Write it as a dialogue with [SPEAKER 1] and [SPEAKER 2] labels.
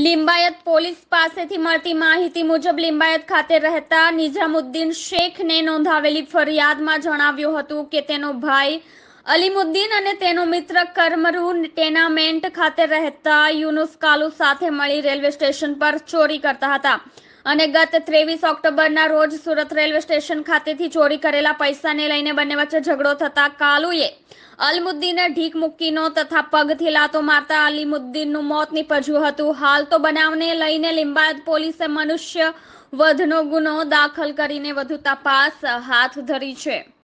[SPEAKER 1] Limbayat police પાસેથી મળતી માહિતી મુજબ લિંબાયત ખાતે રહેતા નિઝામુદ્દીન શેખને નોંધાવેલી ફરિયાદમાં જણાવ્યું હતું કે તેનો ભાઈ અલીમુદ્દીન અને તેનો મિત્ર કરમરૂ ટેનામેન્ટ ખાતે રહેતા યુનુસ કાલુ સાથે મળી રેલવે સ્ટેશન પર ચોરી કરતા હતા અને ગત ત્રેવીસ ઓક્ટોબરના રોજ સુરત રેલવે સ્ટેશન ખાતેથી ચોરી કરેલા પૈસાને લઈને બંને વચ્ચે ઝઘડો થતા કાલુએ અલમુદ્દીને ઢીક મૂકીનો તથા પગથી લાતો મારતા અલીમુદ્દીનનું મોત નીપજ્યું હતું હાલ તો બનાવને લઈને લિંબાયત પોલીસે મનુષ્ય વધનો ગુનો દાખલ કરીને વધુ તપાસ હાથ ધરી છે